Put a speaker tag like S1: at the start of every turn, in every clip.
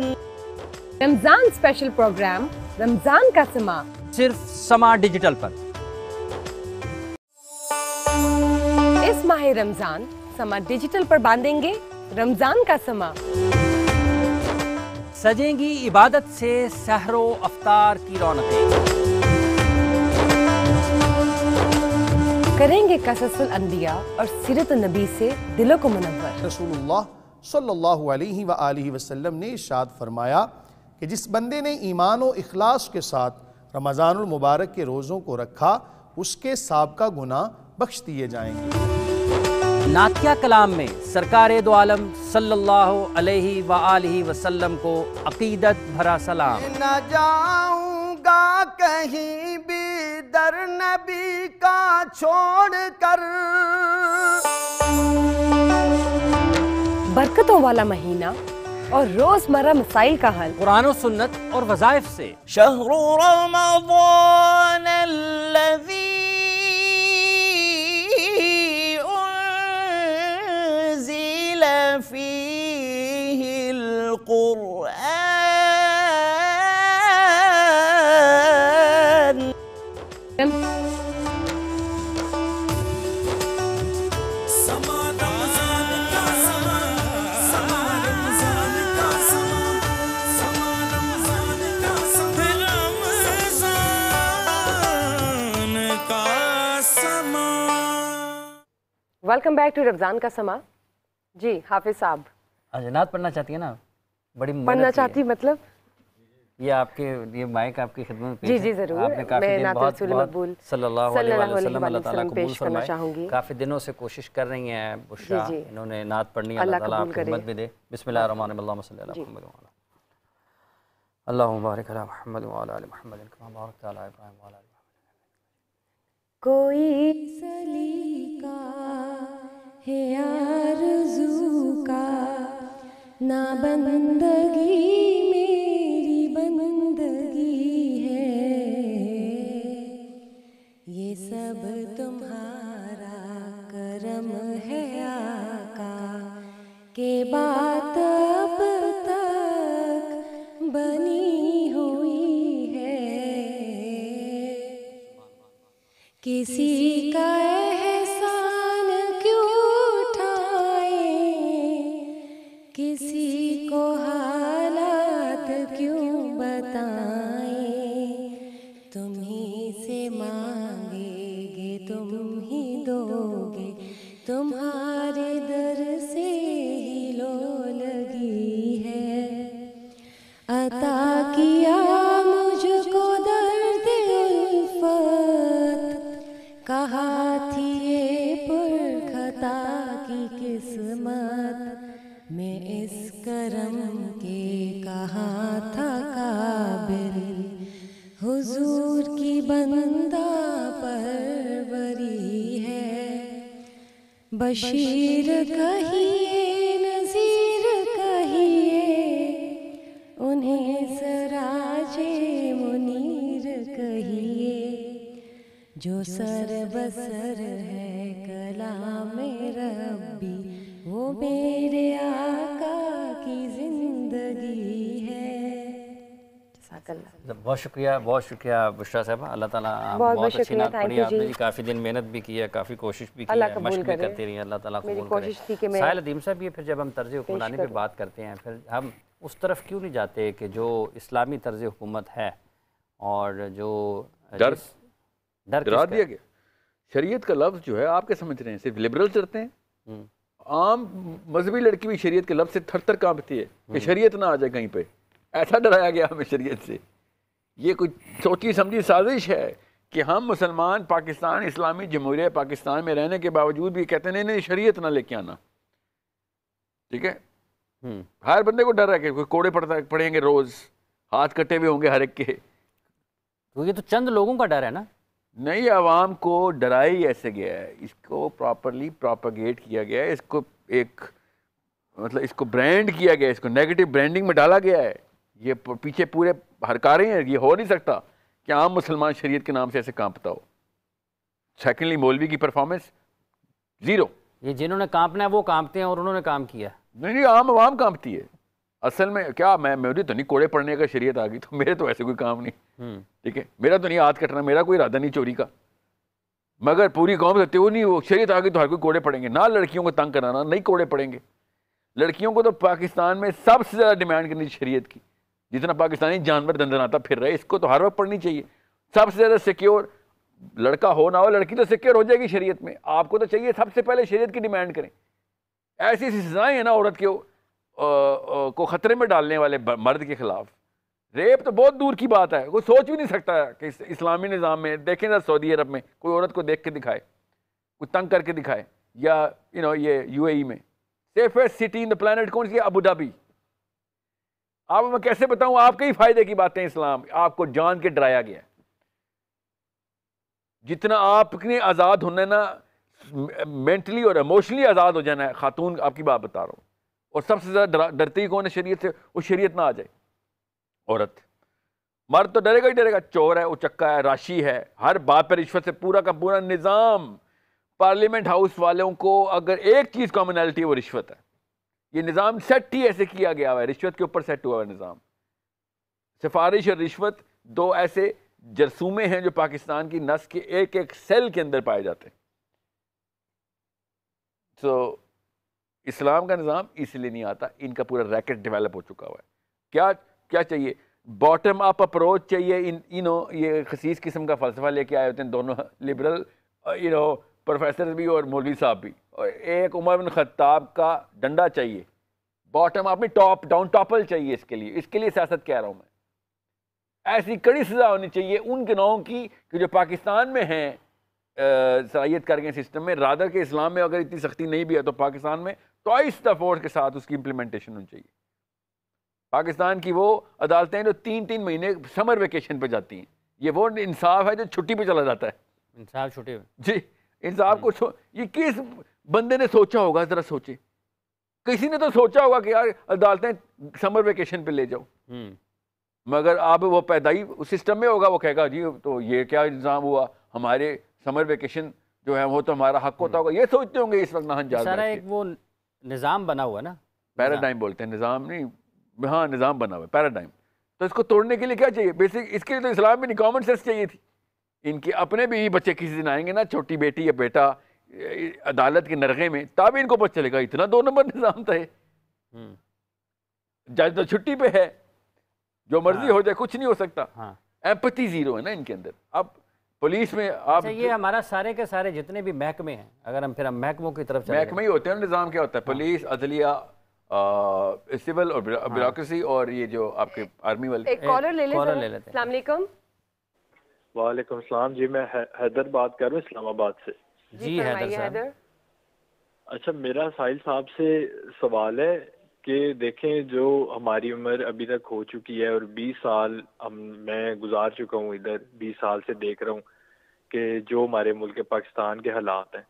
S1: Ramzan special programme Ramzan का समा
S2: सिर्फ समा डिजिटल पर
S1: इस माह रमजान समा डिजिटल पर बांधेंगे रमजान का समा
S2: सजेंगी इबादत से सहरो अफ्तार की रौनकें करेंगे कससुल अंबिया और
S1: सीरत नबी से दिलों को मुनवर रसूलुल्लाह सल्लल्लाहु अलैहि व वसल्लम
S3: ने इशाद फरमाया कि जिस बंदे ने ईमान और अखलास के साथ रमज़ानमबारक के रोज़ों को रखा उसके सबका गुना बख्श दिए जाएंगे
S2: नातिया कलाम में सरकार दो आलम सल्लल्लाहु अलैहि व आलिहि वसल्लम को अकीदत भरा सलाम
S4: न जाऊंगा कहीं भी दर नबी का छोड़ कर
S1: बरकतों वाला महीना और
S2: रोजमर्रा मसाइल का हल कुरान और सुन्नत और वजायफ से शहरु
S5: फी
S1: वेलकम बैक टू रमज़ान का समा जी हाफिज साहब
S2: अजनात पढ़ना चाहती है ना बड़ी पढ़ना चाहती मतलब ये आपके ये माइक आपकी खिदमत जी जी जरूर आपने काफी दिन बहुत मकबूल सल्लल्लाहो अलैहि वसल्लम अल्लाह ताला कबूल फरमाए चाहूंगी काफी दिनों से कोशिश कर रही हैं बुशरा इन्होंने नात पढ़नी अल्लाह ताला आपकी हिम्मत भी दे बिस्मिल्लाह रहमान अल्लाहुम्मा सल्ली अला मुहम्मद व अला अल्लाहुम्मा बारिक अला मुहम्मद व अला आल मुहम्मद कमा बारकता अला इब्राहिम व अला
S5: कोई सलीका है आरज़ू का ना बंदगी मेरी बंदगी है ये सब तुम्हारा करम है आका के बात किसी का बशीर कहिए नज़ीर कहिए उन्हें सराजे मुनीर कहिए जो सर बसर है कला मेरा रबी वो मेरे आ
S2: मतलब बहुत शुक्रिया बहुत शुक्रिया बुशरा साहब अल्लाह ताला बहुत, बहुत अच्छी नात पढ़ी आपने जी काफ़ी दिन मेहनत भी की है काफ़ी कोशिश भी की है अल्लाह भी करती रही अल्लाह ताला कबूल करे साहिल अदीम साहब ये फिर जब हम तर्ज हुक्मरानी पे बात करते हैं फिर हम उस तरफ क्यों नहीं जाते कि जो इस्लामी तर्ज हुकूमत है और जो
S3: डर डर दिया गया शरीयत का लफ्ज़ जो है आप क्या समझ रहे हैं सिर्फ लिबरल चलते हैं
S5: हम्म।
S3: आम मजहबी लड़की भी शरीयत के लफ्ज़ से थर थर कांपती है कि हम्म। शरीयत ना आ जाए कहीं पे ऐसा डराया गया हमें शरीयत से ये कुछ सोची समझी साजिश है कि हम मुसलमान पाकिस्तान इस्लामी जमहूरिया पाकिस्तान में रहने के बावजूद भी कहते नहीं नहीं शरीयत ना लेके आना ठीक है हम्म। हर बंदे को डर है कि कोई कोड़े पड़ता पड़ेंगे रोज़ हाथ कटे हुए होंगे हर एक के तो ये तो चंद लोगों का डर है ना नहीं आवाम को डराई ऐसे गया है इसको प्रॉपरली प्रोपागेट किया गया है इसको एक मतलब इसको ब्रांड किया गया है इसको नेगेटिव ब्रांडिंग में डाला गया है ये पीछे पूरे हरकारें हैं ये हो नहीं सकता कि आम मुसलमान शरीयत के नाम से ऐसे कांपता हो सेकेंडली मौलवी की परफॉर्मेंस ज़ीरो ये जिन्होंने कांपना है वो कांपते हैं और उन्होंने काम किया नहीं नहीं आम आवाम कांपती है असल में क्या मैं मेरी तो नहीं कोड़े पड़ने का शरीयत आ गई तो मेरे तो ऐसे कोई काम नहीं हम्म। ठीक है मेरा तो नहीं हाथ कटना मेरा कोई इरादा नहीं चोरी का मगर पूरी कौम सकते वो नहीं वो शरीयत आ गई तो हर कोई कोड़े पड़ेंगे ना लड़कियों को तंग कराना नहीं कोड़े पड़ेंगे लड़कियों को तो पाकिस्तान में सबसे ज़्यादा डिमांड करनी शरीयत की जितना पाकिस्तानी जानवर दंदनाता फिर रहे इसको तो हर वक्त पढ़नी चाहिए सबसे ज़्यादा सिक्योर लड़का हो ना हो लड़की तो सिक्योर हो जाएगी शरीयत में आपको तो चाहिए सबसे पहले शरीयत की डिमांड करें ऐसी ऐसी सजाएँ हैं ना औरत के को ख़तरे में डालने वाले मर्द के ख़िलाफ़ रेप तो बहुत दूर की बात है कोई सोच भी नहीं सकता कि इस्लामी निज़ाम में देखें ना सऊदी अरब में कोई औरत को देख के दिखाए कोई तंग करके दिखाए या यू नो ये यूएई e में safest city in the planet कौन सी अबू धाबी अब मैं कैसे बताऊं आपके ही फायदे की बातें इस्लाम आपको जान के डराया गया जितना आपने आज़ाद होना ना मेंटली और इमोशनली आज़ाद हो जाना है खातून आपकी बात बता रहा हूँ और सबसे ज़्यादा डरती कौन है शरीयत से वो शरीयत ना आ जाए औरत मर्द तो डरेगा ही डरेगा चोर है उचक्का है राशि है हर बात पर रिश्वत से पूरा का पूरा निज़ाम पार्लियामेंट हाउस वालों को अगर एक चीज़ कॉमनैलिटी है वो रिश्वत है ये निज़ाम सेट ही ऐसे किया गया हुआ है रिश्वत के ऊपर सेट हुआ है निज़ाम सिफारिश और रिश्वत दो ऐसे जरसूमे हैं जो पाकिस्तान की नस के एक एक सेल के अंदर पाए जाते हैं सो so, इस्लाम का निज़ाम इसलिए नहीं आता इनका पूरा रैकेट डेवलप हो चुका हुआ है क्या क्या चाहिए बॉटम अप अप्रोच चाहिए इन नो ये खसीस किस्म का फ़लसफा लेके आए होते हैं दोनों लिबरल यू नो प्रोफेसर भी और मौलवी साहब भी और एक उमर बिन ख़त्ताब का डंडा चाहिए बॉटम आपने टॉप डाउन टॉपल चाहिए इसके लिए इसके लिए सियासत कह रहा हूँ मैं ऐसी कड़ी सज़ा होनी चाहिए उन गिनाओं की कि जो पाकिस्तान में हैं सलाहियत कर गए सिस्टम में रादर के इस्लाम में अगर इतनी सख्ती नहीं भी है तो पाकिस्तान में टॉइस द फोर्स के साथ उसकी इम्प्लीमेंटेशन होनी चाहिए पाकिस्तान की वो अदालतें जो तीन तीन महीने समर वेकेशन पर जाती हैं ये वो इंसाफ है जो छुट्टी पर चला जाता है इंसाफ छुट्टी जी इंसाफ को ये किस बंदे ने सोचा होगा ज़रा सोचे किसी ने तो सोचा होगा कि यार अदालतें समर वेकेशन पे ले जाओ हम्म। मगर अब वो पैदाई उस सिस्टम में होगा वो कहेगा जी तो ये क्या इल्ज़ाम हुआ हमारे समर वेकेशन जो है वो तो हमारा हक होता हम्म। होगा ये सोचते होंगे इस वक्त नाहन जा सारा एक वो निज़ाम बना हुआ ना पैराडाइम बोलते हैं निज़ाम नहीं हाँ निज़ाम बना हुआ पैराडाइम तो इसको तोड़ने के लिए क्या चाहिए बेसिक इसके लिए तो इस्लाम में नहीं कॉमन सेंस चाहिए थी इनके अपने भी बच्चे किसी दिन आएंगे ना छोटी बेटी या बेटा अदालत के नरगे में तब इनको पता चलेगा इतना दो नंबर निज़ाम था हम्म। जज तो छुट्टी पे है जो मर्जी हाँ। हो जाए कुछ नहीं हो सकता हाँ। एम्पति ज़ीरो है ना इनके अंदर अब पुलिस में आप अच्छा, ये हमारा
S2: सारे के सारे जितने भी महकमे हैं अगर हम फिर हम महकमों की तरफ महकमे
S3: ही होते हैं निज़ाम क्या होता है पुलिस हाँ। अदलिया सिविल और ब्यूरोक्रेसी हाँ। और ये जो आपके आर्मी वाले एक कॉलर ले लेते हैं वालेकुम सलाम जी मैं हैदर बात कर रहा हूँ इस्लामाबाद से जी हैदर साहब
S6: अच्छा मेरा साहिल साहब से सवाल है कि देखें जो हमारी उम्र अभी तक हो चुकी है और 20 साल हम मैं गुजार चुका हूँ इधर 20 साल से देख रहा हूँ कि जो हमारे मुल्क पाकिस्तान के हालात हैं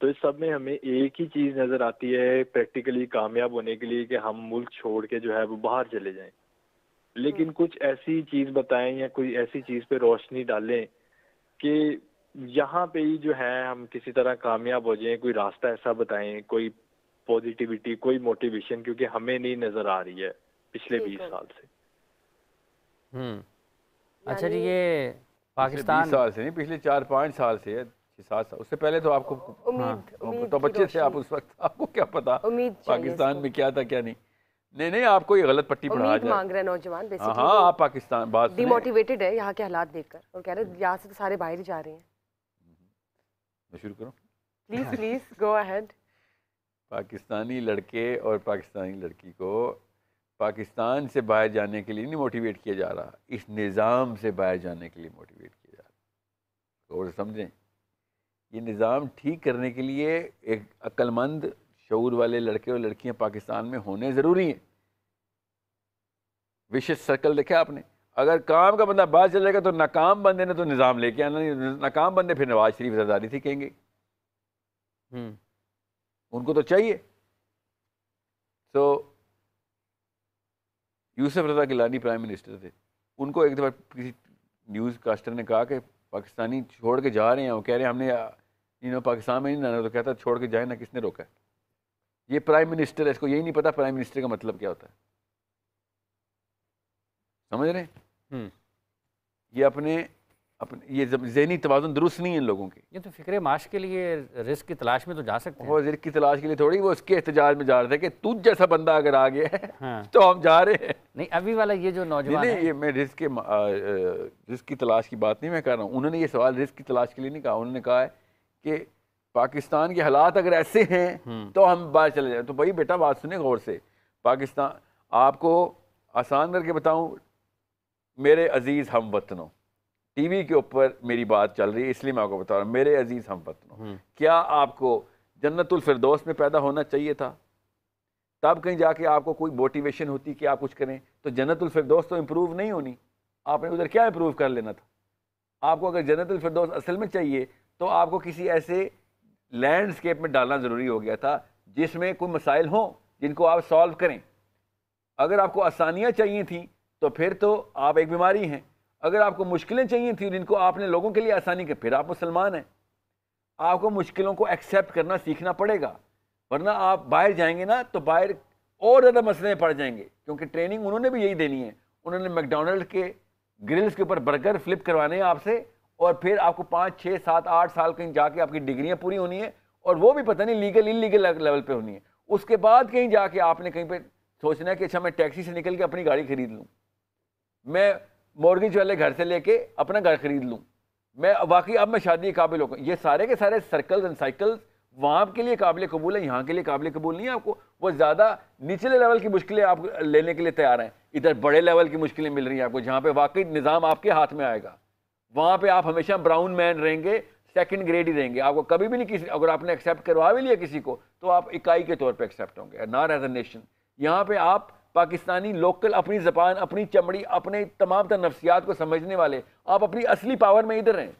S6: तो इस सब में हमें एक ही चीज़ नज़र आती है प्रैक्टिकली कामयाब होने के लिए कि हम मुल्क छोड़ के जो है वो बाहर चले जाएं लेकिन हम्म। कुछ ऐसी चीज़ बताएं या कोई ऐसी चीज़ पे रोशनी डालें कि यहाँ पे ही जो है हम किसी तरह कामयाब हो जाए कोई रास्ता ऐसा बताएं कोई पॉजिटिविटी कोई मोटिवेशन क्योंकि हमें नहीं नजर आ रही है पिछले
S3: बीस साल से हम्म अच्छा जी ये पाकिस्तान साल से नहीं पिछले चार पाँच साल से साथ सात साल उससे पहले तो आपको उम्मीद, हाँ, उम्मीद तो बच्चे थे आप उस वक्त आपको क्या पता उम्मीद पाकिस्तान में क्या था क्या नहीं नहीं नहीं आपको ये गलत पट्टी पढ़ा जाए मांग रहे नौजवान हाँ आप पाकिस्तान बात डिमोटिवेटेड
S1: है यहाँ के हालात देखकर और कह रहे हैं यहाँ से तो सारे बाहर ही जा रहे हैं
S3: मैं शुरू करूँ please
S1: please go ahead
S3: Pakistani लड़के और पाकिस्तानी लड़की को पाकिस्तान से बाहर जाने के लिए नहीं मोटिवेट किया जा रहा इस निज़ाम से बाहर जाने के लिए मोटिवेट किया जा रहा और समझें ये निज़ाम ठीक करने के लिए एक अक्लमंद शूर वाले लड़के और लड़कियां पाकिस्तान में होने ज़रूरी हैं विशेष सर्कल देखा आपने अगर काम का बंदा बाहर चलेगा तो नाकाम बंदे ने तो निज़ाम लेके आना नाकाम बंदे फिर नवाज शरीफ जरदारी थी कहेंगे हम्म। उनको तो चाहिए तो यूसुफ रजा गिलानी प्राइम मिनिस्टर थे उनको एक दफ़ा किसी न्यूज़ कास्टर ने कहा कि पाकिस्तानी छोड़ के जा रहे हैं वो कह रहे हैं हमने इन्हों पाकिस्तान में नहीं जाना तो कहता छोड़ के जाए ना किसने रोका ये प्राइम मिनिस्टर है इसको यही नहीं पता प्राइम मिनिस्टर का मतलब क्या होता है समझ रहे हैं हम्म। ये अपने अपने ये जहनी तोज़ुन दुरुस्त नहीं है इन लोगों के ये तो फिक्र माश के लिए रिस्क की तलाश में तो जा सकते हैं वो रिस्क की तलाश के लिए थोड़ी वो उसके एहतजाज में जा रहे थे कि तुझ जैसा बंदा अगर आ गया है हाँ। तो हम जा रहे हैं नहीं अभी वाला ये जो नौजवान नहीं, नहीं ये मैं रिस्क के रिस्क की तलाश की बात नहीं मैं कर रहा हूँ उन्होंने ये सवाल रिस्क की तलाश के लिए नहीं कहा उन्होंने कहा है कि पाकिस्तान के हालात अगर ऐसे हैं हम्म। तो हम बाहर चले जाए तो भाई बेटा बात सुने गौर से पाकिस्तान आपको आसान करके बताऊँ मेरे अजीज़ हम वतनों टीवी के ऊपर मेरी बात चल रही है इसलिए मैं आपको बता रहा हूँ मेरे अजीज़ हम वतनों हम्म। क्या आपको जन्नतुल फिरदौस में पैदा होना चाहिए था तब कहीं जाके आपको कोई मोटिवेशन होती कि आप कुछ करें तो जन्नतुल फिरदौस तो इम्प्रूव नहीं होनी आपने उधर क्या इम्प्रूव कर लेना था आपको अगर जन्नतुल फिरदौस असल में चाहिए तो आपको किसी ऐसे लैंडस्केप में डालना ज़रूरी हो गया था जिसमें कोई मसाइल हों जिनको आप सॉल्व करें अगर आपको आसानियाँ चाहिए थी तो फिर तो आप एक बीमारी हैं अगर आपको मुश्किलें चाहिए थी जिनको आपने लोगों के लिए आसानी की फिर आप मुसलमान हैं आपको मुश्किलों को एक्सेप्ट करना सीखना पड़ेगा वरना आप बाहर जाएंगे ना तो बाहर और ज़्यादा मसले पड़ जाएंगे क्योंकि ट्रेनिंग उन्होंने भी यही देनी है उन्होंने मैकडोनल्ड के ग्रिल्स के ऊपर बर्गर फ्लिप करवाने हैं आपसे और फिर आपको पाँच छः सात आठ साल कहीं जाके आपकी डिग्रियाँ पूरी होनी है और वो भी पता नहीं लीगल इलीगल लेवल पर होनी है उसके बाद कहीं जाके आपने कहीं पर सोचना है कि अच्छा मैं टैक्सी से निकल के अपनी गाड़ी खरीद लूँ मैं मॉर्गेज वाले घर से लेके अपना घर खरीद लूँ मैं वाकई अब मैं शादी के काबिल हो ये सारे के सारे सर्कल्स एंड साइकिल्स वहाँ के लिए काबिल कबूल है यहाँ के लिए काबिल कबूल नहीं है आपको वो ज़्यादा निचले लेवल की मुश्किलें आप लेने के लिए तैयार हैं इधर बड़े लेवल की मुश्किलें मिल रही हैं आपको जहाँ पे वाकई निज़ाम आपके हाथ में आएगा वहाँ पे आप हमेशा ब्राउन मैन रहेंगे सेकंड ग्रेड ही रहेंगे आपको कभी भी नहीं किसी अगर आपने एक्सेप्ट करवा भी लिया किसी को तो आप इकाई के तौर पर एक्सेप्ट होंगे नॉट एज अ नेशन यहाँ पर आप पाकिस्तानी लोकल अपनी जबान अपनी चमड़ी अपने तमाम तर नफ्सियात को समझने वाले आप अपनी असली पावर में इधर हैं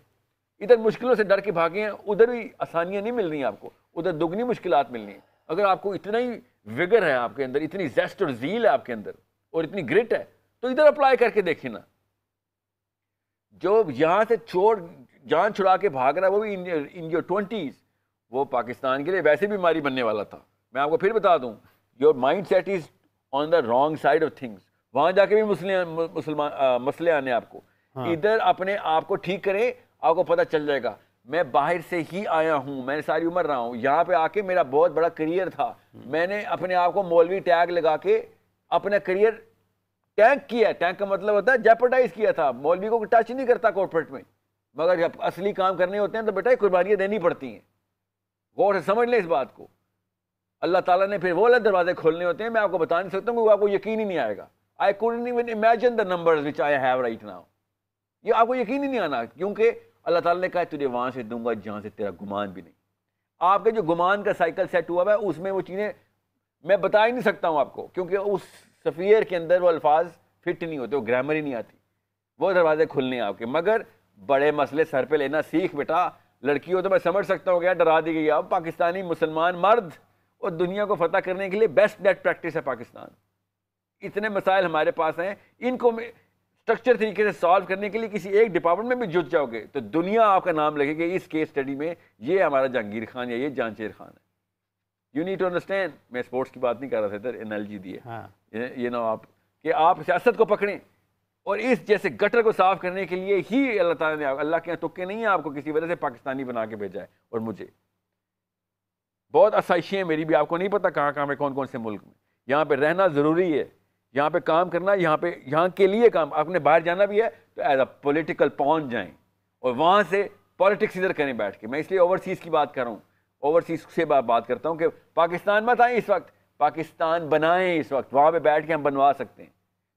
S3: इधर मुश्किलों से डर के भागे हैं उधर भी आसानियाँ नहीं मिल रही आपको उधर दुगनी मुश्किल मिलनी हैं अगर आपको इतना ही विगर है आपके अंदर इतनी जेस्ट और झील है आपके अंदर और इतनी ग्रिट है तो इधर अप्लाई करके देखिए ना जो यहाँ से छोड़ जान छुड़ा के भाग रहा है वो भी इन योर ट्वेंटीज़ वो पाकिस्तान के लिए वैसे भी मारी बनने वाला था मैं आपको फिर बता दूँ your mind set is on the wrong side of things वहां जाके भी मुस्लिम मुसलमान मसले आने आपको हाँ। इधर अपने आप को ठीक करें आपको पता चल जाएगा मैं बाहर से ही आया हूँ मैंने सारी उम्र रहा हूँ यहाँ पे आके मेरा बहुत बड़ा करियर था हम्म। मैंने अपने आप को मौलवी टैग लगा के अपना करियर टैंक किया टैंक का मतलब होता है जेपरटाइज किया था मौलवी को टच नहीं करता कॉर्पोरेट में मगर जब असली काम करने होते हैं तो बेटा कुर्बानियाँ देनी पड़ती हैं गौर से समझ लें इस बात को अल्लाह ताला ने फिर वो अलग दरवाजे खोलने होते हैं मैं आपको बता नहीं सकता हूँ आपको यकीन ही नहीं आएगा I could even imagine the number which I have right now ये आपको यकीन ही नहीं आना क्योंकि अल्लाह ताला ने कहा तुझे वहाँ से दूंगा जहाँ से तेरा गुमान भी नहीं आपके जो गुमान का साइकिल सेट हुआ है उसमें वो चीज़ें मैं बता ही नहीं सकता हूँ आपको क्योंकि उस सफ़ीर के अंदर वो अल्फाज फिट नहीं होते वो ग्रामर ही नहीं आती वो दरवाजे खुलने आपके मगर बड़े मसले सर पर लेना सीख बेटा लड़की हो तो मैं समझ सकता हूँ क्या डरा दी गई अब पाकिस्तानी मुसलमान मर्द और दुनिया को फतेह करने के लिए बेस्ट डेट प्रैक्टिस है पाकिस्तान इतने मसाइल हमारे पास हैं इनको स्ट्रक्चर तरीके से सॉल्व करने के लिए किसी एक डिपार्टमेंट में भी जुट जाओगे तो दुनिया आपका नाम लगेगा इस केस स्टडी में ये हमारा जहांगीर खान या ये जानशेर खान है यू नीड टू अंडरस्टैंड मैं स्पोर्ट्स की बात नहीं कर रहा था इधर एनर्जी जी दिए ये ना आप कि आप सियासत को पकड़ें और इस जैसे गटर को साफ करने के लिए ही अल्लाह ताला ने अल्लाह के यहाँ तुक्के नहीं है आपको किसी वजह से पाकिस्तानी बना के भेजा है और मुझे बहुत आसाइशें हैं मेरी भी आपको नहीं पता कहाँ कहाँ में कौन कौन से मुल्क में यहाँ पर रहना ज़रूरी है यहाँ पे काम करना यहाँ पे यहाँ के लिए काम आपने बाहर जाना भी है तो एज अ पोलिटिकल पॉन जाएँ और वहाँ से पॉलिटिक्स इधर करें बैठ के मैं इसलिए ओवरसीज़ की बात कर रहा हूँ ओवरसीज़ से बात करता हूँ कि पाकिस्तान मत आएँ इस वक्त पाकिस्तान बनाएं इस वक्त वहाँ पर बैठ के हम बनवा सकते हैं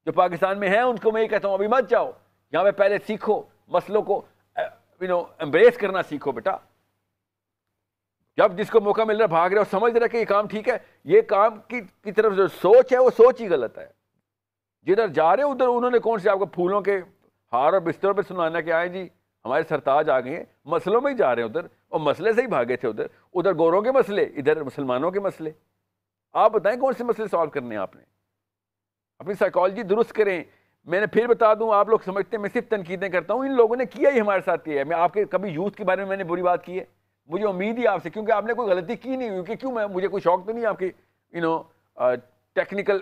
S3: जो पाकिस्तान में हैं उनको मैं ये कहता हूँ अभी मत जाओ यहाँ पर पहले सीखो मसलों को यू नो एम्ब्रेस करना सीखो बेटा जब जिसको मौका मिल रहा भाग रहे और समझ रहा कि ये काम ठीक है ये काम की की तरफ जो सोच है वो सोच ही गलत है जिधर जा रहे हो उधर उन्होंने कौन से आपको फूलों के हार और बिस्तरों पर सुनाना के आए जी हमारे सरताज आ गए हैं मसलों में ही जा रहे हैं उधर और मसले से ही भागे थे उधर उधर गोरों के मसले इधर मुसलमानों के मसले आप बताएं कौन से मसले सॉल्व करने हैं आपने अपनी साइकोलॉजी दुरुस्त करें मैंने फिर बता दूं आप लोग समझते हैं मैं सिर्फ तनकीदें करता हूं इन लोगों ने किया ही हमारे साथ किया है मैं आपके कभी यूथ के बारे में मैंने बुरी बात की है मुझे उम्मीद ही आपसे क्योंकि आपने कोई गलती की नहीं हुई कि क्यों मैं मुझे कोई शौक तो नहीं आपकी यू नो टेक्निकल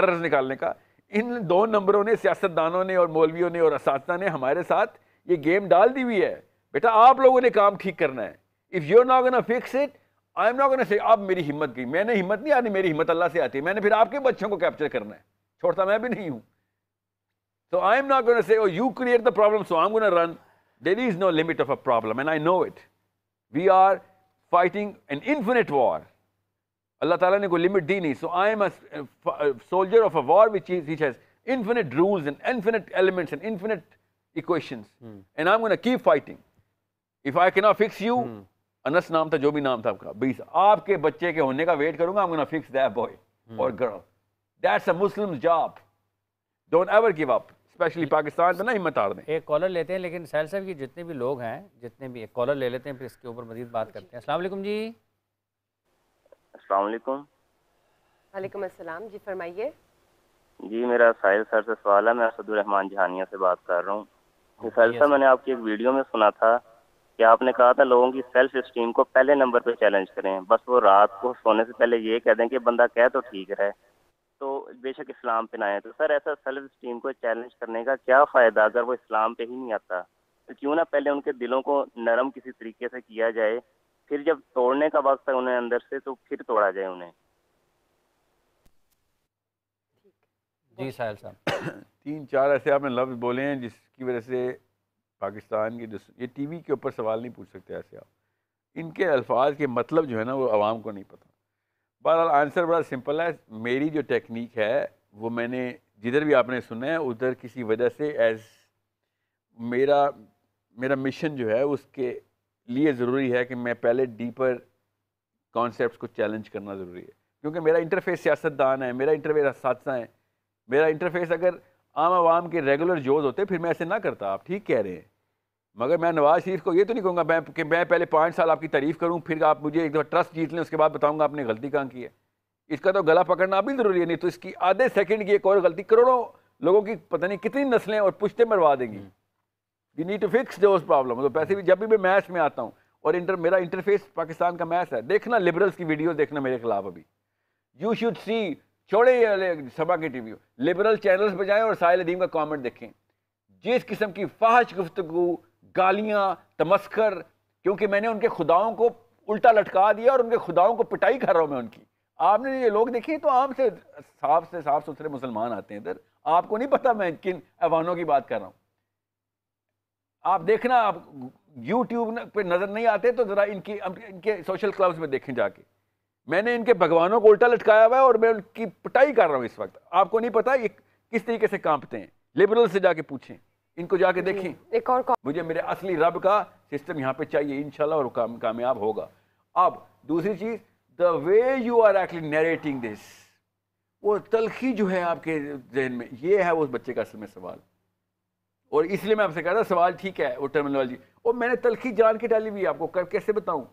S3: एरर्स निकालने का इन दो नंबरों ने सियासतदानों ने और मौलवियों ने और इस ने हमारे साथ ये गेम डाल दी हुई है बेटा आप लोगों ने काम ठीक करना है if you are not gonna fix it I am not gonna say अब मेरी हिम्मत गई मैंने हिम्मत नहीं आनी मेरी हिम्मत अल्लाह से आती है मैंने फिर आपके बच्चों को कैप्चर करना है छोड़ता मैं भी नहीं हूँ so I am not gonna say you create the problem so I am going run there is no limit of a problem and I know it We are fighting an infinite war. Allah Ta'ala ne koi limit di nahi. So I am a, a, soldier of a war which, is, which has infinite rules and infinite elements and infinite equations. Hmm. And I'm going to keep fighting. If I cannot fix you, hmm. Anas नाम था जो भी नाम था आपका बीस आपके बच्चे के होने का वेट करूंगा I am gonna fix that or girl. That's a Muslim's job. Don't ever give up. Specially Pakistan में ना हिम्मत हार दें एक कॉलर लेते हैं लेकिन सैल साहब की जितने भी
S2: लोग हैं जितने भी एक कॉलर ले लेते हैं फिर इसके ऊपर मजीद बात करते हैं असला जी
S4: असलम
S1: वालेकुम अस्सलाम जी फरमाइए
S4: जी मेरा साहिल सर से सवाल है मैं असदुररहमान जहानिया से बात कर रहा हूँ तो साहिल सर मैंने आपकी एक वीडियो में सुना था कि आपने कहा था लोगों की सेल्फ स्टीम को पहले नंबर पे चैलेंज करें बस वो रात को सोने से पहले ये कह दें कि बंदा कह तो ठीक है तो बेशक इस्लाम पे ना आए तो सर ऐसा सेल्फ स्टीम को चैलेंज करने का क्या फ़ायदा अगर वो इस्लाम पे ही नहीं आता तो क्यों ना पहले उनके दिलों को नरम किसी तरीके से किया जाए फिर जब तोड़ने का वक्त है उन्हें अंदर से तो फिर तोड़ा जाए उन्हें
S3: जी साहिल साहब तीन चार ऐसे आपने लफ्ज़ बोले हैं जिसकी वजह से पाकिस्तान के ये टीवी के ऊपर सवाल नहीं पूछ सकते ऐसे आप इनके अल्फाज के मतलब जो है ना वो आवाम को नहीं पता पर आंसर बड़ा सिंपल है मेरी जो टेक्निक है वो मैंने जिधर भी आपने सुना है उधर किसी वजह से एज मेरा मेरा मिशन जो है उसके लिए ज़रूरी है कि मैं पहले डीपर कॉन्सेप्ट को चैलेंज करना ज़रूरी है क्योंकि मेरा इंटरफेस सियासतदान है मेरा इंटरफेस हादसा है मेरा इंटरफेस अगर आम आवाम के रेगुलर जोज होते फिर मैं ऐसे ना करता आप ठीक कह रहे हैं मगर मैं नवाज शरीफ को ये तो नहीं कहूँगा मैं कि मैं पहले पाँच साल आपकी तारीफ़ करूँ फिर आप मुझे एक दफ़ा ट्रस्ट जीत लें उसके बाद बताऊँगा आपने गलती कहाँ की है इसका तो गला पकड़ना भी ज़रूरी है नहीं तो इसकी आधे सेकंड की एक और गलती करोड़ों लोगों की पता नहीं कितनी नस्लें और पुश्ते मरवा देंगी we need to fix the problem तो पैसे भी जब भी मैं मैच में आता हूँ और इंटर मेरा इंटरफेस पाकिस्तान का मैच है देखना लिबरल्स की वीडियो देखना मेरे खिलाफ अभी यू शुड सी छोड़े सभा की टीवी लिबरल चैनल्स बजाएं और साहिल अदीम का कमेंट देखें जिस किस्म की फाहश गुफ्तु गालियां तमस्कर क्योंकि मैंने उनके खुदाओं को उल्टा लटका दिया और उनके खुदाओं को पिटाई कर रहा हूँ मैं उनकी आपने ये लोग देखे तो आम से साफ से साफ सुथरे मुसलमान आते हैं इधर आपको नहीं पता मैं किन अवानों की बात कर रहा हूँ आप देखना आप यूट्यूब पे नज़र नहीं आते तो ज़रा इनकी इनके सोशल क्लब्स में देखें जाके मैंने इनके भगवानों को उल्टा लटकाया हुआ है और मैं उनकी पिटाई कर रहा हूँ इस वक्त आपको नहीं पता ये किस तरीके से कांपते हैं लिबरल से जाके पूछें इनको जाके देखें एक और मुझे मेरे असली रब का सिस्टम यहाँ पे चाहिए इनशाला और काम, कामयाब होगा अब दूसरी चीज़ the way you are actually narrating this वो तलखी जो है आपके जहन में ये है उस बच्चे का असल में सवाल और इसलिए मैं आपसे कह रहा सवाल ठीक है वो टर्मिनोलॉजी और मैंने तलखी जान के डाली हुई आपको कैसे बताऊँ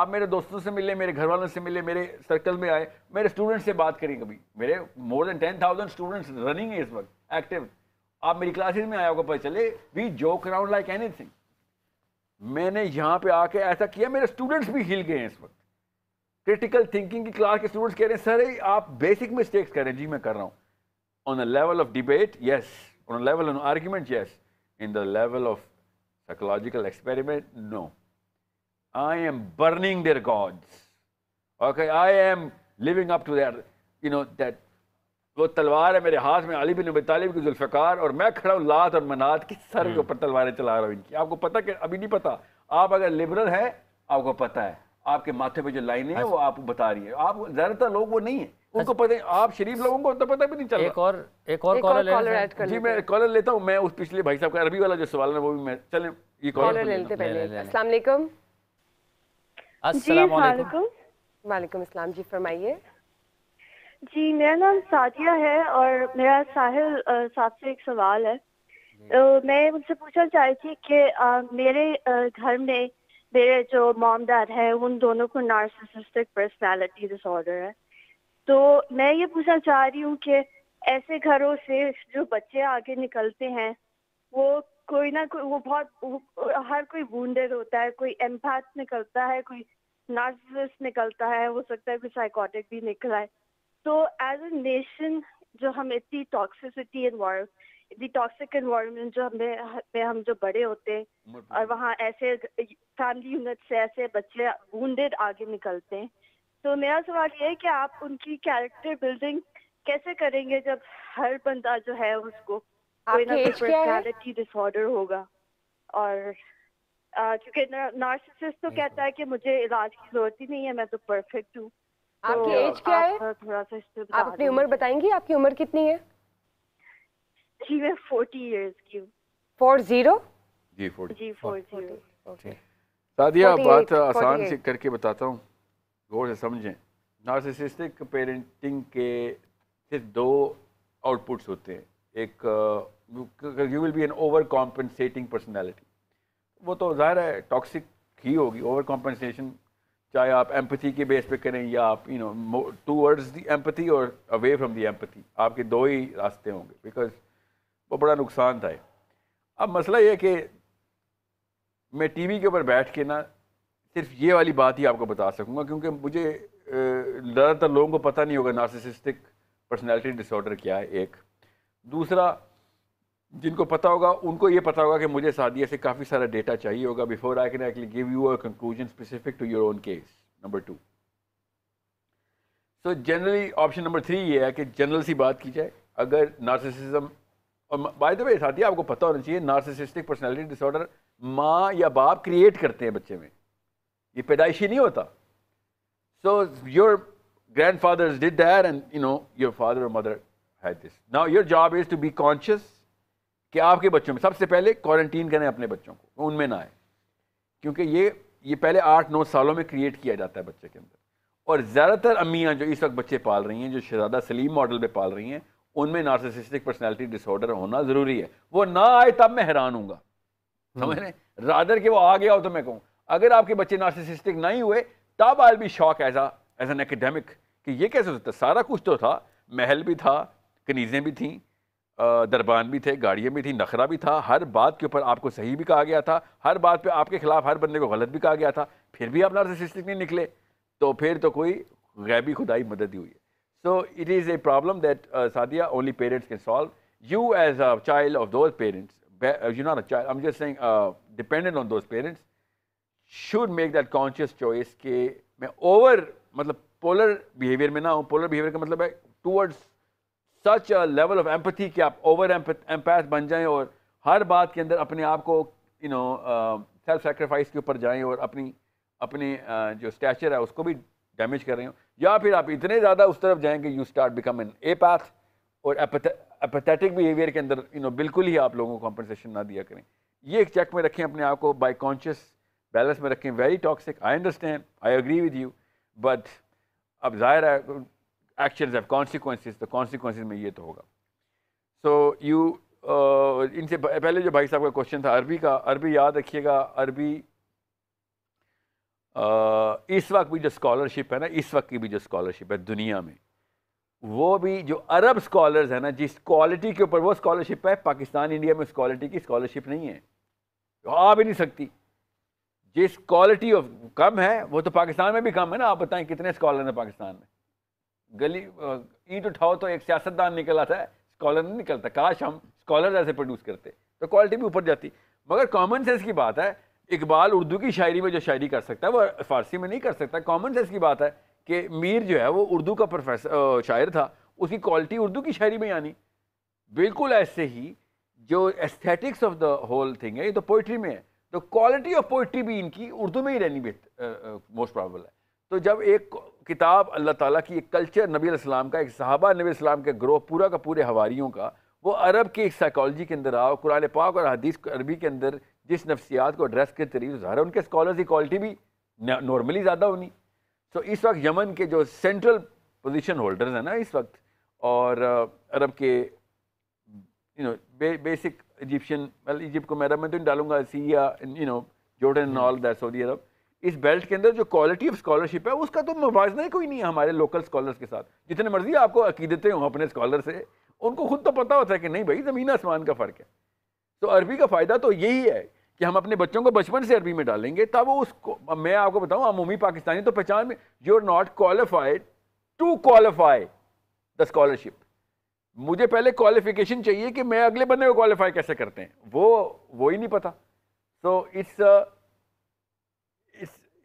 S3: आप मेरे दोस्तों से मिले मेरे घर वालों से मिले मेरे सर्कल में आए मेरे स्टूडेंट से बात करें कभी मेरे more than ten thousand students running है इस वक्त एक्टिव आप मेरी क्लासेस में आया होगा पता चले we joke around like anything मैंने यहाँ पे आके ऐसा किया मेरे स्टूडेंट्स भी हिल गए हैं इस वक्त क्रिटिकल थिंकिंग की क्लास के स्टूडेंट्स कह रहे हैं सर आप बेसिक मिस्टेक्स कर रहे हैं जी मैं कर रहा हूँ on the level of debate yes on level on argument yes in the level of psychological experiment no I am burning their gods okay I am living up to their you know that वो तलवार है मेरे हाथ में अली बिन अब तालिब की जुल्फ़ार और मैं खड़ा हूँ लात और मनात की सर के हम्म। ऊपर तलवारें चला रहा हूँ इनकी आपको पता कि अभी नहीं पता आप अगर लिबरल हैं आपको पता है आपके माथे पे जो लाइनें हैं वो अच्छा। आप बता रही है आप ज़्यादातर लोग वो नहीं है उनको पता है आप शरीफ लोगों को तो पता भी नहीं चल एक और एक और कॉलर ऐड कर जी मैं कॉलर लेता हूँ मैं उस पिछले भाई साहब का अरबी वाला जो सवाल है वो भी मैं चले ये कॉलर लेते पहले वालेकुम
S1: वालेकुम
S6: जी फरमाइए जी मेरा नाम सादिया है और मेरा साहिल साहब से एक सवाल है तो मैं उनसे पूछना चाहती थी कि मेरे घर में मेरे जो मॉम डैड है उन दोनों को नार्सिसिस्टिक पर्सनालिटी डिसऑर्डर है तो मैं ये पूछना चाह रही हूँ कि ऐसे घरों से जो बच्चे आगे निकलते हैं वो कोई ना कोई वो बहुत वो, हर कोई वूंडेड होता है कोई एम्पैथ निकलता है कोई नार्सिसिस्ट निकलता है हो सकता है कोई साइकोटिक भी निकला है तो एज ए नेशन जो हम इतनी टॉक्सिसिटी इतनी टॉक्सिक इन्वायरमेंट जो हमें में हम जो बड़े होते हैं और वहाँ ऐसे फैमिली यूनिट से ऐसे बच्चे वेड आगे निकलते हैं तो मेरा सवाल ये है कि आप उनकी कैरेक्टर बिल्डिंग कैसे करेंगे जब हर बंदा जो है उसको कोई ना कोई पर्सनैलिटी डिसऑर्डर होगा और क्योंकि नार्सिसिस्ट तो कहता है कि मुझे इलाज की जरूरत ही नहीं है मैं तो परफेक्ट हूँ आपकी एज तो क्या आप है थोड़ा सा आप अपनी उम्र
S1: बताएंगी आपकी उम्र कितनी है
S6: जी मैं फोर्टी ईयर्स की
S1: फोर जीरो
S3: जी फोर्टी जी फोर जीरो सादिया बात आसान से करके बताता हूँ गौर से समझें नार्सिसिस्टिक पेरेंटिंग के सिर्फ दो आउटपुट्स होते हैं एक you will be an over compensating personality वो तो ज़ाहिर है टॉक्सिक ही होगी ओवर कॉम्पनसेशन चाहे आप एम्पथी के बेस पे करें या आप you know towards the empathy और अवे फ्रॉम दी एम्पथी आपके दो ही रास्ते होंगे बिकॉज वो बड़ा नुकसान था अब मसला ये कि मैं टीवी के ऊपर बैठ के ना सिर्फ ये वाली बात ही आपको बता सकूँगा क्योंकि मुझे ज़्यादातर लोगों को पता नहीं होगा नार्सिसिस्टिक पर्सनैलिटी डिसऑर्डर क्या है एक दूसरा जिनको पता होगा उनको ये पता होगा कि मुझे सादिया से काफ़ी सारा डेटा चाहिए होगा before I can actually give you a conclusion specific to your own case number two so generally option number three ये है कि जनरल सी बात की जाए अगर नार्सिसिज्म और बाय द वे साथी आपको पता होना चाहिए नार्सिसिस्टिक पर्सनैलिटी डिसऑर्डर माँ या बाप क्रिएट करते हैं बच्चे में ये पैदाइशी नहीं होता so your grandfathers did their and you know your father और mother had this now your job is to be conscious कि आपके बच्चों में सबसे पहले क्वारंटीन करें अपने बच्चों को उनमें ना आए क्योंकि ये ये पहले आठ नौ सालों में क्रिएट किया जाता है बच्चे के अंदर और ज़्यादातर अम्मियाँ जो इस वक्त बच्चे पाल रही हैं जो शहजादा सलीम मॉडल पर पाल रही हैं उनमें नार्सिसिस्टिक पर्सनैलिटी डिसऑर्डर होना ज़रूरी है वो ना आए तब मैं हैरान हूँ समझ रहे रादर के वो आ गया हो तो मैं कहूँ अगर आपके बच्चे नार्सिसिस्टिक नहीं हुए तब I be shock as a as an academic कि ये कैसे हो सकता सारा कुछ तो था महल भी था कनीज़ें भी थीं दरबान भी थे गाड़ियाँ भी थी नखरा भी था हर बात के ऊपर आपको सही भी कहा गया था हर बात पे आपके खिलाफ हर बंदे को गलत भी कहा गया था फिर भी आप नार्सिसिस्टिक नहीं निकले तो फिर तो कोई गैबी खुदाई मदद ही हुई है so it is a problem that Sadia only parents can solve you as a child of those parents you not a child I am just dependent on those parents should make that conscious choice के मैं over मतलब polar behaviour में ना हूँ polar behaviour का मतलब है towards such level of empathy कि आप ओवर एम्पैथ बन जाएं और हर बात के अंदर अपने आप को यू नो सेल्फ सेक्रीफाइस के ऊपर जाएं और अपनी अपनी uh, जो स्टैचर है उसको भी डैमेज कर रहे हो या फिर आप इतने ज़्यादा उस तरफ जाएंगे you start become an empath और एपथेटिक बिहेवियर के अंदर यू नो बिल्कुल ही आप लोगों को कॉम्पनसेशन ना दिया करें ये एक चेक में रखें अपने आप को बाई कॉन्शियस बैलेंस में रखें very toxic I understand I agree with you but अब जाहिर है actions have consequences the तो consequences में ये तो होगा so you uh, इनसे पहले जो भाई साहब का क्वेश्चन था अरबी का अरबी याद रखिएगा अरबी uh, इस वक्त भी जो स्कॉलरशिप है ना इस वक्त की भी जो स्कॉलरशिप है दुनिया में वो भी जो अरब स्कॉलर्स हैं ना जिस क्वालिटी के ऊपर वो स्कॉलरशिप है पाकिस्तान इंडिया में उस क्वालिटी की स्कॉलरशिप नहीं है आ भी नहीं सकती जिस क्वालिटी ऑफ कम है वो तो पाकिस्तान में भी कम है ना आप बताएं कितने स्कॉलर हैं पाकिस्तान में गली ईट उठाओ तो एक सियासतदान निकल आता है स्कॉलर नहीं निकलता काश हम स्कॉलर ऐसे प्रोड्यूस करते तो क्वालिटी भी ऊपर जाती मगर कॉमन सेंस की बात है इकबाल उर्दू की शायरी में जो शायरी कर सकता है वह फारसी में नहीं कर सकता कॉमन सेंस की बात है कि मीर जो है वो उर्दू का प्रोफेसर शायर था उसकी क्वालिटी उर्दू की शायरी में यानी बिल्कुल ऐसे ही जो aesthetics of the whole thing है ये तो पोइट्री में है तो क्वालिटी ऑफ पोइट्री भी इनकी उर्दू में ही रहनी बेहतर मोस्ट प्रॉबल है तो जब एक किताब अल्लाह ताला की एक कल्चर नबी नबीम का एक सहाबा नबी नबीम के ग्रोह पूरा का पूरे हवारीयों का वो अरब की एक साइकोलॉजी के अंदर आओ कुरान पाक और हदीस अरबी के अंदर जिस नफसियात को एड्रेस करते रही है उनके स्कॉलर्स की क्वालिटी भी नॉर्मली ज़्यादा होनी सो इस वक्त यमन के जो सेंट्रल पोजिशन होल्डर्स हैं ना इस वक्त और अरब के यू नो बे, बेसिक इजिप्शियन मतलब इजिप्ट को मैं अरब में तो नहीं डालूंगा Syria you know Jordan all that Saudi Arabia इस बेल्ट के अंदर जो क्वालिटी ऑफ स्कॉलरशिप है उसका तो मुवजना ही कोई नहीं है हमारे लोकल स्कॉलर्स के साथ जितने मर्जी आपको अकीदतें हों अपने स्कॉलर से उनको खुद तो पता होता है कि नहीं भाई ज़मीन आसमान का फ़र्क है तो अरबी का फ़ायदा तो यही है कि हम अपने बच्चों को बचपन से अरबी में डालेंगे तब वो उसको मैं आपको बताऊँ अमूमी पाकिस्तानी तो पहचान में you are not qualified to qualify the scholarship मुझे पहले क्वालिफिकेशन चाहिए कि मैं अगले बंदे को क्वालिफाई कैसे करते हैं वो वो ही नहीं पता सो इट्स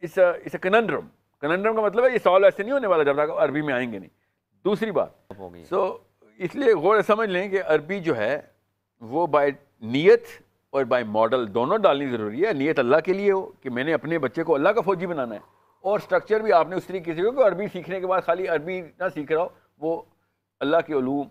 S3: इस इस कनंड्रम कनंड्रम का मतलब है ये सॉल्व ऐसे नहीं होने वाला जब तक अरबी में आएंगे नहीं दूसरी बात होगी सो so, इसलिए गौर समझ लें कि अरबी जो है वो बाय नीयत और बाय मॉडल दोनों डालनी ज़रूरी है नीयत अल्लाह के लिए हो कि मैंने अपने बच्चे को अल्लाह का फौजी बनाना है और स्ट्रक्चर भी आपने उस तरीके से क्योंकि अरबी सीखने के बाद खाली अरबी ना सीख रहा हो वो अल्लाह के ूम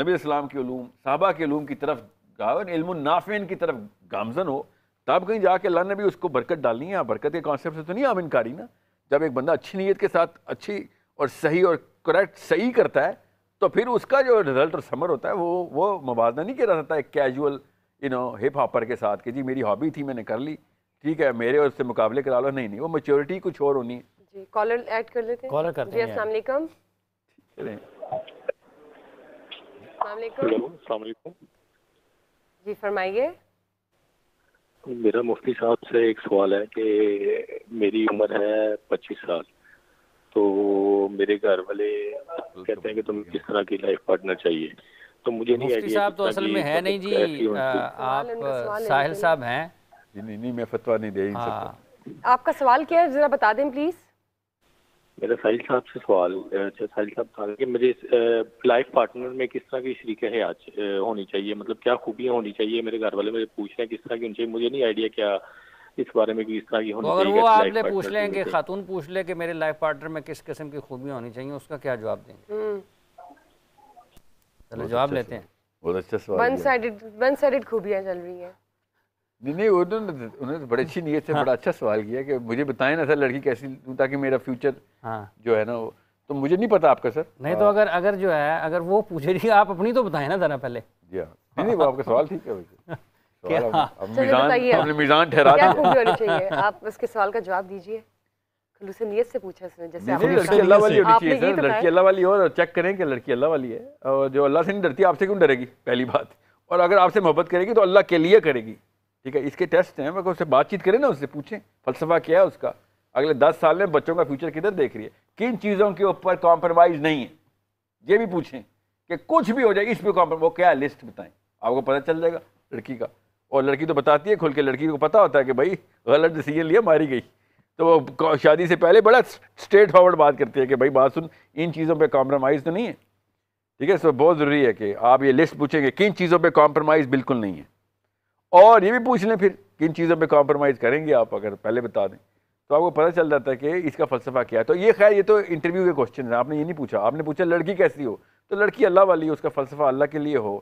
S3: नबी इस्लाम के ूम साहबा के ूम की तरफ गावन इल्म नाफिन की तरफ गामजन हो तो आप कहीं जाके अल्लाह ने भी उसको बरकत डालनी है आप बरकत के कॉन्सेप्ट से तो नहीं आप इनकारी ना जब एक बंदा अच्छी नीयत के साथ अच्छी और सही और करेक्ट सही करता है तो फिर उसका जो रिजल्ट और समर होता है वो वो मुबादा नहीं किया जाता है casual you know hip hopper के साथ कि जी मेरी हॉबी थी मैंने कर ली ठीक है मेरे और उससे मुकाबले करा लो नहीं नहीं वो मेच्योरिटी कुछ और होनी है
S1: जी कॉलर ऐड कर लेते कॉलर करते हैं अस्सलाम वालेकुम अस्सलाम वालेकुम जी फरमाइए
S2: मेरा मुफ्ती साहब से एक सवाल है कि मेरी उम्र है पच्चीस साल तो मेरे घर वाले कहते हैं कि तुम किस तरह की लाइफ पार्टनर चाहिए तो मुझे नहीं मुफ्ती साहब तो असल में है मतलब नहीं जी आप साहिल साहब हैं
S3: नहीं मैं फतवा नहीं दे हाँ।
S1: आपका सवाल क्या है जरा बता दें प्लीज़
S3: मेरा साहिल साहब से सवाल
S2: अच्छा साहिल साहब था कि मुझे लाइफ पार्टनर में किस तरह की शरीक है आज होनी चाहिए मतलब क्या खूबियाँ होनी चाहिए मेरे घर वाले मुझे पूछ रहे हैं किस तरह की होनी चाहिए मुझे नहीं आइडिया क्या इस बारे में किस तरह की होनी चाहिए वो आपने पूछ लें कि खातून पूछ ले कि मेरे लाइफ पार्टनर में किस किस्म की खूबियाँ होनी
S3: चाहिए उसका क्या जवाब देंगे हम्म। चलो जवाब अच्छा लेते हैं बहुत अच्छा सवाल वन
S1: साइडेड वन साइडेड खूबियाँ चल रही हैं
S3: नहीं नहीं तो उन्होंने उन्होंने तो बड़ी अच्छी नीयत से हाँ। बड़ा अच्छा सवाल किया कि मुझे बताएं ना सर लड़की कैसी ताकि मेरा फ्यूचर हाँ। जो है ना वो तो मुझे नहीं पता आपका सर नहीं तो हाँ।
S2: अगर अगर जो है अगर वो पूछे रही आप अपनी तो बताएं ना जरा पहले
S3: जी हाँ नहीं नहीं वो आपका सवाल ठीक है हाँ। मिजान ठहरा आप
S1: उसके सवाल का जवाब दीजिए पूछा जैसे लड़की अल्लाह वाली तो लड़की अल्लाह
S3: वाली और चेक करें कि लड़की अल्लाह वाली है और जो अल्लाह से नहीं डरती आपसे क्यों डरेगी पहली बात और अगर आपसे मोहब्बत करेगी तो अल्लाह के लिए करेगी ठीक है इसके टेस्ट हैं मगर उससे बातचीत करें ना उससे पूछें फलसफा क्या है उसका अगले दस साल में बच्चों का फ्यूचर किधर देख रही है किन चीज़ों के ऊपर कॉम्प्रोमाइज़ नहीं है ये भी पूछें कि कुछ भी हो जाए इस पर कॉम्प्रोम वो क्या लिस्ट बताएं आपको पता चल जाएगा लड़की का और लड़की तो बताती है खुल के लड़की को पता होता है कि भाई गलत डिसीजन लिया मारी गई तो वो शादी से पहले बड़ा स्ट्रेट फॉरवर्ड बात करती है कि भाई बात सुन इन चीज़ों पे कॉम्प्रोमाइज़ तो नहीं है ठीक है सो बहुत ज़रूरी है कि आप ये लिस्ट पूछेंगे किन चीज़ों पे कॉम्प्रोमाइज़ बिल्कुल नहीं है और ये भी पूछ लें फिर किन चीज़ों पे कॉम्प्रोमाइज़ करेंगे आप अगर पहले बता दें तो आपको पता चल जाता है कि इसका फलसफा क्या है तो ये खैर ये तो इंटरव्यू के क्वेश्चन है आपने ये नहीं पूछा आपने पूछा लड़की कैसी हो तो लड़की अल्लाह वाली उसका फ़लसफ़ा अल्लाह के लिए हो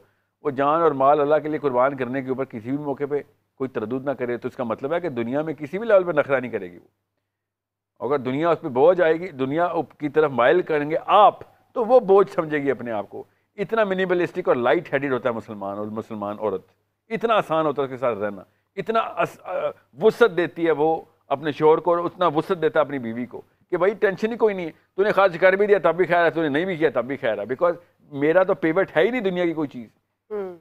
S3: वो जान और माल अल्लाह के लिए कुर्बान करने के ऊपर किसी भी मौके पर कोई तरदूद ना करे तो इसका मतलब है कि दुनिया में किसी भी लेवल पर नखरा नहीं करेगी वो अगर दुनिया उस पर बोझ आएगी दुनिया की तरफ माइल करेंगे आप तो वो बोझ समझेगी अपने आप को इतना मिनिमलिस्टिक और लाइट हेडेड होता है मुसलमान और मुसलमान औरत इतना आसान होता है उसके साथ रहना इतना वसत देती है वो अपने शोर को और उतना वसत देता है अपनी बीवी को कि भाई टेंशन ही कोई नहीं है तूने खर्च कर भी दिया तब भी खैर है तूने नहीं भी किया तब भी खैर है बिकॉज मेरा तो पेवेट है ही नहीं दुनिया की कोई चीज़ हम्म,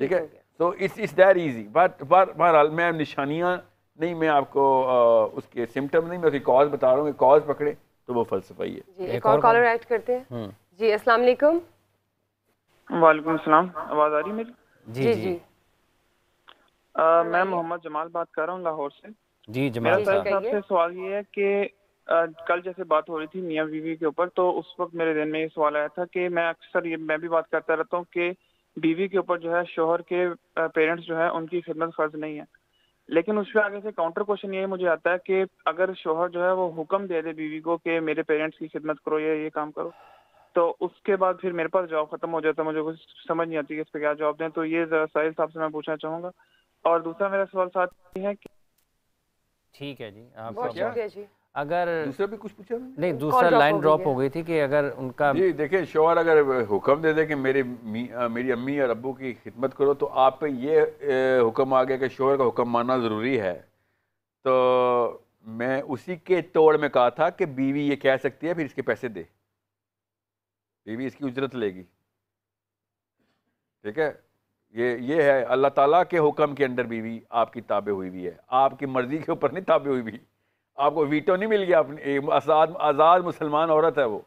S3: ठीक है तो it's it's that easy but बहरहाल मैं निशानियाँ नहीं मैं आपको आ, उसके सिम्टम नहीं मैं उसकी कॉज बता रहा हूँ कि कॉज पकड़े तो वो फलसफा ही है जी, एक, एक और कॉलर एक्ट करते हैं हम्म।
S6: जी अस्सलाम वालेकुम
S3: वालेकुम सलाम
S6: आवाज़ आ रही है मेरी जी जी, जी। मैं मोहम्मद जमाल बात कर रहा हूँ लाहौर से
S2: जी जमाल साहब से
S6: सवाल ये है कि कल जैसे बात हो रही थी मियाँ बीवी के ऊपर तो उस वक्त मेरे दिन में ये सवाल आया था कि मैं अक्सर ये मैं भी बात करता रहता हूँ कि बीवी के ऊपर जो है शोहर के पेरेंट्स जो है उनकी खिदमत फर्ज नहीं है लेकिन उसके आगे से काउंटर क्वेश्चन ये मुझे आता है कि अगर शोहर जो है वो हुक्म दे दे बीवी को कि मेरे पेरेंट्स की खिदमत करो या ये काम करो तो उसके बाद फिर मेरे पास जॉब खत्म हो जाता है मुझे कुछ समझ नहीं आती कि इस पर क्या जॉब दें तो ये साहिल साहब से मैं पूछना चाहूंगा और दूसरा मेरा सवाल साथ है कि
S2: ठीक है जी आप अगर दूसरा भी कुछ पूछा नहीं दूसरा लाइन ड्रॉप हो गई थी कि अगर उनका
S3: जी देखिए शोहर अगर हुक्म दे दे कि मेरी मी, आ, मेरी अम्मी और अब्बू की खिदमत करो तो आप पे ये हुक्म आ गया कि शोहर का हुक्म मानना ज़रूरी है तो मैं उसी के तोड़ में कहा था कि बीवी ये कह सकती है फिर इसके पैसे दे बीवी इसकी उजरत लेगी ठीक है ये ये है अल्लाह ताला के हुक्म के अंडर बीवी आपकी ताबे हुई हुई है आपकी मर्ज़ी के ऊपर नहीं ताबे हुई भी आपको वीटो नहीं मिल गया आपने आज़ाद आज़ाद मुसलमान औरत है वो